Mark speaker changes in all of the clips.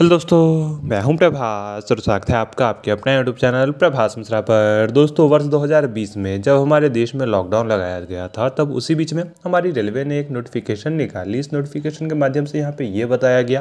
Speaker 1: hello दोस्तों मैं हूं प्रभास और स्वागत है आपका आपके अपना यूट्यूब चैनल प्रभास मिश्रा पर दोस्तों वर्ष 2020 में जब हमारे देश में लॉकडाउन लगाया गया था तब उसी बीच में हमारी रेलवे ने एक नोटिफिकेशन निकाली इस नोटिफिकेशन के माध्यम से यहाँ पे ये बताया गया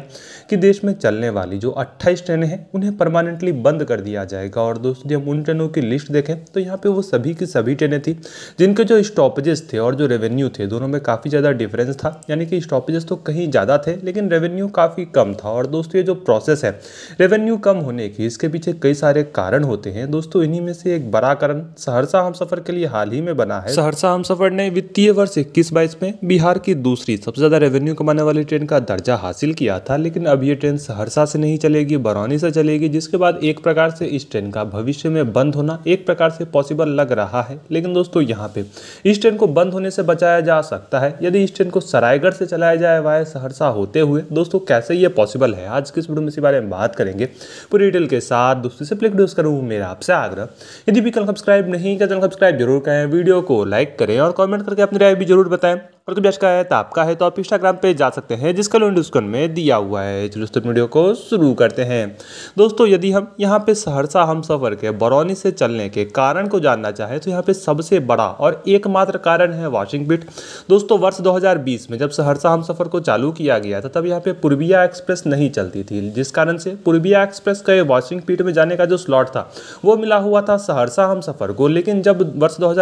Speaker 1: कि देश में चलने वाली जो अट्ठाईस ट्रेनें हैं उन्हें परमानेंटली बंद कर दिया जाएगा और दोस्तों जब उन ट्रेनों की लिस्ट देखें तो यहाँ पर वो सभी की सभी ट्रेनें थी जिनके जो स्टॉपेजेस थे और जो रेवेन्यू थे दोनों में काफ़ी ज़्यादा डिफरेंस था यानी कि स्टॉपेजेस तो कहीं ज़्यादा थे लेकिन रेवेन्यू काफ़ी कम था और दोस्तों ये जो प्रोसेस है रेवेन्यू कम होने की इसके पीछे कई सारे कारण होते हैं दोस्तों इन्हीं में से एक बड़ा कारण सहरसा हम सफर के लिए हाल ही में बना है सहरसा हम सफर ने वित्तीय वर्ष इक्कीस बाईस में बिहार की दूसरी सबसे ज्यादा रेवेन्यू कमाने वाली ट्रेन का दर्जा हासिल किया था लेकिन अब ये ट्रेन सहरसा से नहीं चलेगी बरौनी से चलेगी जिसके बाद एक प्रकार से इस ट्रेन का भविष्य में बंद होना एक प्रकार से पॉसिबल लग रहा है लेकिन दोस्तों यहाँ पे इस ट्रेन को बंद होने से बचाया जा सकता है यदि इस ट्रेन को सरायगढ़ से चलाया जाए वाय सहरसा होते हुए दोस्तों कैसे ये पॉसिबल है आज किस गुड इसी बारे में बात करेंगे पूरी डिटेल के साथ दोस्तों से प्लिक डोज करूँ मेरा आपसे आग्रह यदि भी कल सब्सक्राइब नहीं किया चैनल सब्सक्राइब जरूर करें वीडियो को लाइक करें और कॉमेंट करके अपनी राय भी जरूर बताएं और कभी का है आपका है तो आप इंस्टाग्राम पे जा सकते हैं जिसका लिंक डिस्क्रिप्शन में दिया हुआ है चलो दोस्तों वीडियो को शुरू करते हैं दोस्तों यदि हम यहाँ पे सहरसा हम सफ़र के बरौनी से चलने के कारण को जानना चाहें तो यहाँ पे सबसे बड़ा और एकमात्र कारण है वॉशिंग बिट दोस्तों वर्ष दो में जब सहरसा हम सफ़र को चालू किया गया था तब यहाँ पे पूर्विया एक्सप्रेस नहीं चलती थी जिस कारण से पूर्विया एक्सप्रेस का वॉशिंग पीट में जाने का जो स्लॉट था वो मिला हुआ था सहरसा हम सफ़र को लेकिन जब वर्ष दो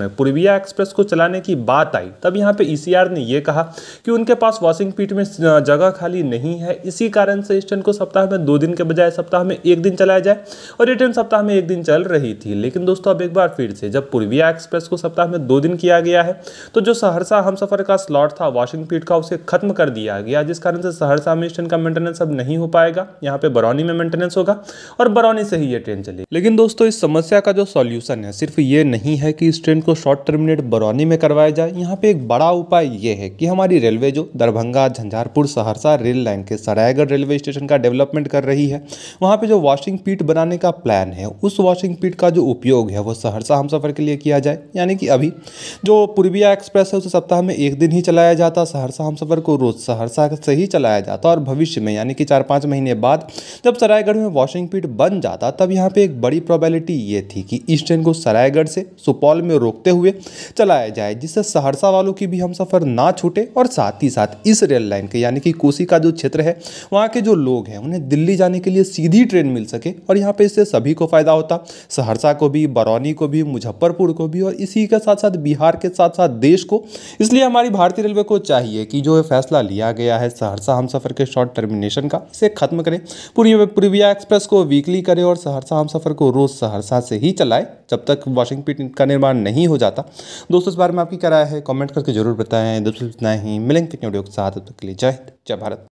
Speaker 1: में पूर्विया एक्सप्रेस को चलाने की बात आई तब यहाँ पे ईसीआर e ने यह कहा कि उनके पास वॉशिंग पीठ में जगह खाली नहीं है इसी कारण से इस ट्रेन को सप्ताह में दो दिन के बजाय सप्ताह में एक दिन चलाया जाए और ये ट्रेन सप्ताह में एक दिन चल रही थी लेकिन दोस्तों अब एक बार फिर से जब पूर्विया एक्सप्रेस को सप्ताह में दो दिन किया गया है तो जो सहरसा हम सफर का स्लॉट था वॉशिंग पीठ का उसे खत्म कर दिया गया जिस कारण से सहरसा में इस ट्रेन का मेंटेनेंस अब नहीं हो पाएगा यहाँ पे बरौनी में मेंटेनेंस होगा और बरौनी से ही ये ट्रेन चले लेकिन दोस्तों इस समस्या का जो सॉल्यूशन है सिर्फ ये
Speaker 2: नहीं है कि इस ट्रेन को शॉर्ट टर्मिनेट बरौनी में करवाया जाए यहाँ पे एक बड़ा उपाय ये है कि हमारी रेलवे जो दरभंगा झंझारपुर सहरसा रेल लाइन के सरायगढ़ रेलवे स्टेशन का डेवलपमेंट कर रही है वहाँ पे जो वॉशिंग पीट बनाने का प्लान है उस वॉशिंग पीट का जो उपयोग है वो सहरसा हम सफ़र के लिए किया जाए यानी कि अभी जो पूर्विया एक्सप्रेस है उसे सप्ताह में एक दिन ही चलाया जाता सहरसा हम सफ़र को रोज़ सहरसा से ही चलाया जाता और भविष्य में यानी कि चार पाँच महीने बाद जब सरायगढ़ में वॉशिंग पीट बन जाता तब यहाँ पर एक बड़ी प्रॉबेलिटी ये थी कि इस ट्रेन को सरायगढ़ से सुपौल में रोकते हुए चलाया जाए जिससे सहरसा वालों की भी हम हम सफ़र ना छूटे और साथ ही साथ इस रेल लाइन के यानी कि कोसी का जो क्षेत्र है वहाँ के जो लोग हैं उन्हें दिल्ली जाने के लिए सीधी ट्रेन मिल सके और यहाँ पर इससे सभी को फ़ायदा होता सहरसा को भी बरौनी को भी मुजफ्फरपुर को भी और इसी के साथ साथ बिहार के साथ साथ देश को इसलिए हमारी भारतीय रेलवे को चाहिए कि जो फैसला लिया गया है सहरसा हम सफ़र के शॉर्ट टर्मिनेशन का इसे ख़त्म करें पूरी पूर्विया एक्सप्रेस को वीकली करें और सहरसा हम सफ़र को रोज़ सहरसा से ही चलाएं जब तक वॉशिंग पिट का निर्माण नहीं हो जाता दोस्तों इस बारे में आपकी क्या राय है कमेंट करके जरूर बताएं दूसरे ही मिलेंगे के साथ तब तक के लिए जय हिंद जय भारत